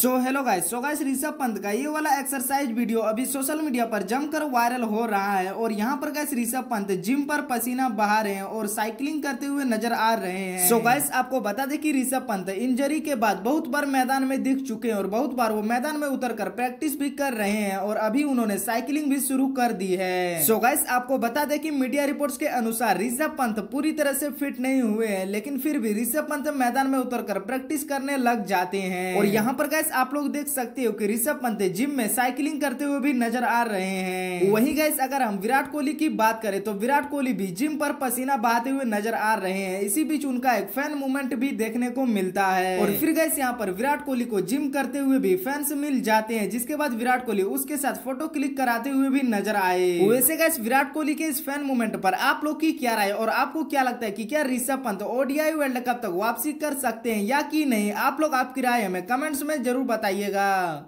सो hello guys so guys Rishabh Pant का ये वाला एक्सरसाइज वीडियो अभी सोशल मीडिया पर जमकर वायरल हो रहा है और यहाँ पर गाइस ऋषभ पंत जिम पर पसीना बहा रहे हैं और साइकिलिंग करते हुए नजर आ रहे हैं सो so गाइस आपको बता दें कि ऋषभ पंत इंजरी के बाद बहुत बार मैदान में दिख चुके हैं और बहुत बार वो मैदान में उतर कर प्रैक्टिस भी कर रहे हैं और अभी उन्होंने साइकिलिंग भी शुरू कर दी है सो so गाइस आपको बता दे की मीडिया रिपोर्ट के अनुसार ऋषभ पंत पूरी तरह से फिट नहीं हुए है लेकिन फिर भी ऋषभ पंत मैदान में उतर प्रैक्टिस करने लग जाते हैं और यहाँ पर गैस आप लोग देख सकते हो कि ऋषभ पंत जिम में साइकिलिंग करते हुए भी नजर आ रहे हैं वही गैस अगर हम विराट कोहली की बात करें तो विराट कोहली भी जिम पर पसीना बहाते हुए नजर आ रहे हैं इसी बीच उनका एक फैन मूवमेंट भी देखने को मिलता है और फिर गैस यहाँ पर विराट कोहली को जिम करते हुए भी फैंस मिल जाते हैं जिसके बाद विराट कोहली उसके साथ फोटो क्लिक कराते हुए भी नजर आए वैसे गैस विराट कोहली के इस फैन मूवमेंट पर आप लोग की क्या राय और आपको क्या लगता है की क्या Rishabh Pant ODI world cup तक वापसी कर सकते हैं या की नहीं आप लोग आपकी राय हमें कमेंट्स में जरूर जरूर बताइएगा